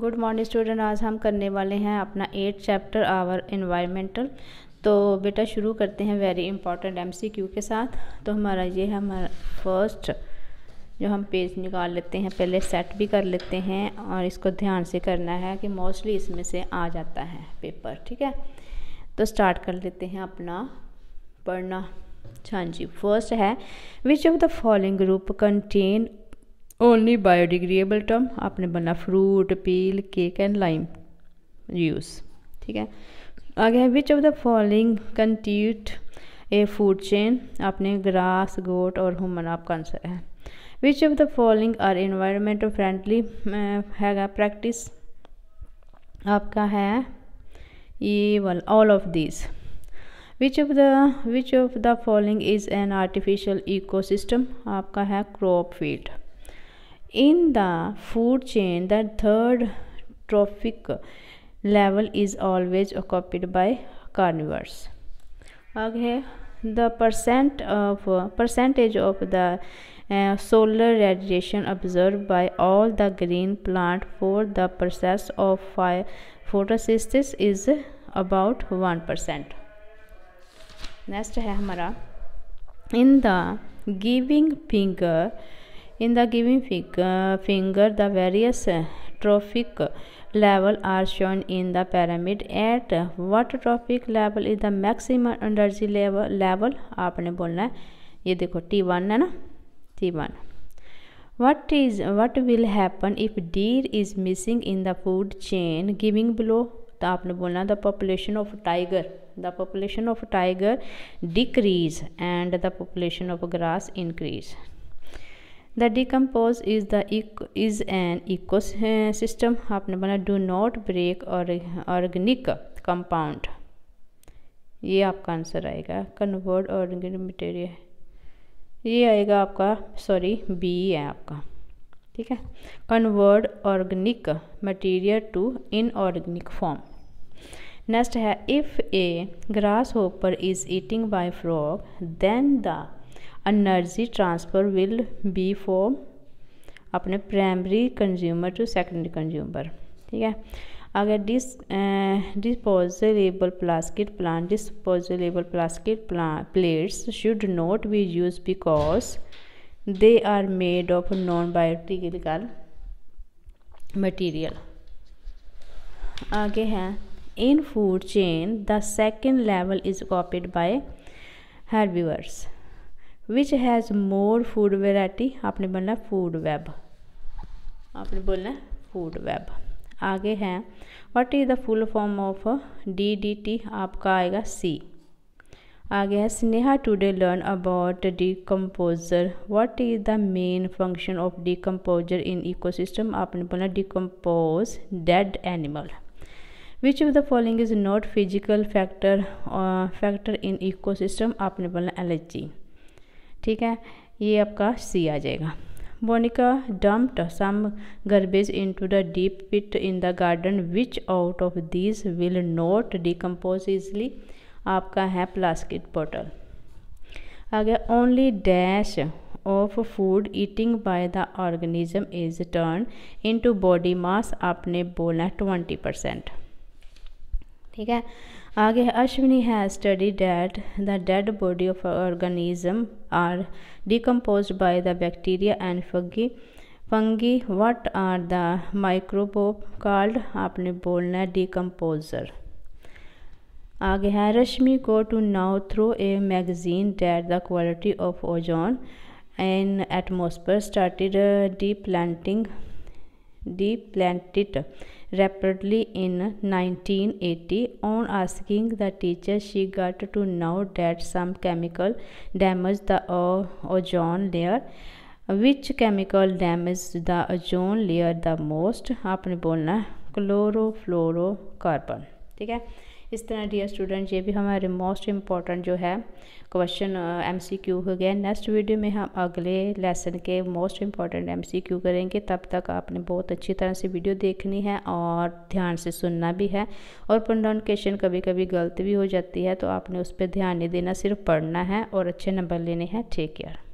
good morning student आज हम करने वाले हैं अपना एट चैप्टर आवर इन्वायरमेंटल तो बेटा शुरू करते हैं वेरी इंपॉर्टेंट एमसीक्यू के साथ तो हमारा ये है हमारा फर्स्ट जो हम पेज निकाल लेते हैं पहले सेट भी कर लेते हैं और इसको ध्यान से करना है कि मोस्टली इसमें से आ जाता है पेपर ठीक है तो स्टार्ट कर लेते हैं अपना पढ़ना हाँ जी फर्स्ट है which of the following group contain only biodegradable term आपने बना fruit peel cake and lime use ठीक है आगे है which of the following constitute a food chain आपने ग्रास गोट और हुमन आपका आंसर है which of the following are environment friendly हैगा प्रैक्टिस आपका है ये one all of this which of the which of the following is an artificial ecosystem आपका है crop field in the food chain the third trophic level is always occupied by carnivores okay the percent of percentage of the uh, solar radiation observed by all the green plant for the process of photosynthesis is about 1% Next, है हमारा in the giving finger in the given figure the various trophic level are shown in the pyramid at what trophic level is the maximum energy level level आपने बोलना है ये देखो T1 है ना T1 what is what will happen if deer is missing in the food chain giving below तो आपने बोलना the population of tiger the population of tiger decrease and the population of grass increase the decompose is the is an ecosystem आपने बना do not break organic compound ये आपका answer आएगा convert organic material ये आएगा आपका sorry B है आपका ठीक है convert organic material to inorganic form next है if a grasshopper is eating by frog then the energy transfer will be for अपने primary consumer to secondary consumer ठीक है अगर डिस disposable plastic plant disposable plastic plates should not be use because they are made of non biotical material आगे हैं in food chain the second level is copied by herbivores which has more food variety आपने बोलना food web आपने बोलना food web आगे हैं what is the full form of D D T आपका आएगा सी आगे है Sneha today learn about composer what is the main function of composer in system आपने बोला decompose dead animal which of the following is not physical factor factor in system आपने बोला allergy ठीक है ये आपका सी आ जाएगा Monika dumped some garbage into the deep pit in the garden which out of this will not decompose easily आपका है प्लास्टिक बॉटल आगे only dash of food eating by the organism is turn into body mass आपने बोला twenty percent ठीक है आगे अश्विनी है study that the dead body of organism are decompose by the bacteria and fungi fungi what are the microbe called आपने बोलना है decomposer आगे है रश्मि को to know through a magazine that the quality of ozone and atmosphere started depleting depleted rapidly in 1980 on asking the teacher she got to know that some chemical damaged the uh, ozone layer which chemical damaged the ozone layer the most aapne bolna chlorofluorocarbon theek hai इस तरह dear student ये भी हमारे most important जो है question MCQ uh, हो गया next video में हम अगले लेसन के मोस्ट इम्पॉर्टेंट एमसीक्यू करेंगे तब तक आपने बहुत अच्छी तरह से वीडियो देखनी है और ध्यान से सुनना भी है और प्रोनाउंकेशन कभी कभी गलत भी हो जाती है तो आपने उस पर ध्यान नहीं देना सिर्फ पढ़ना है और अच्छे नंबर लेने हैं ठीक है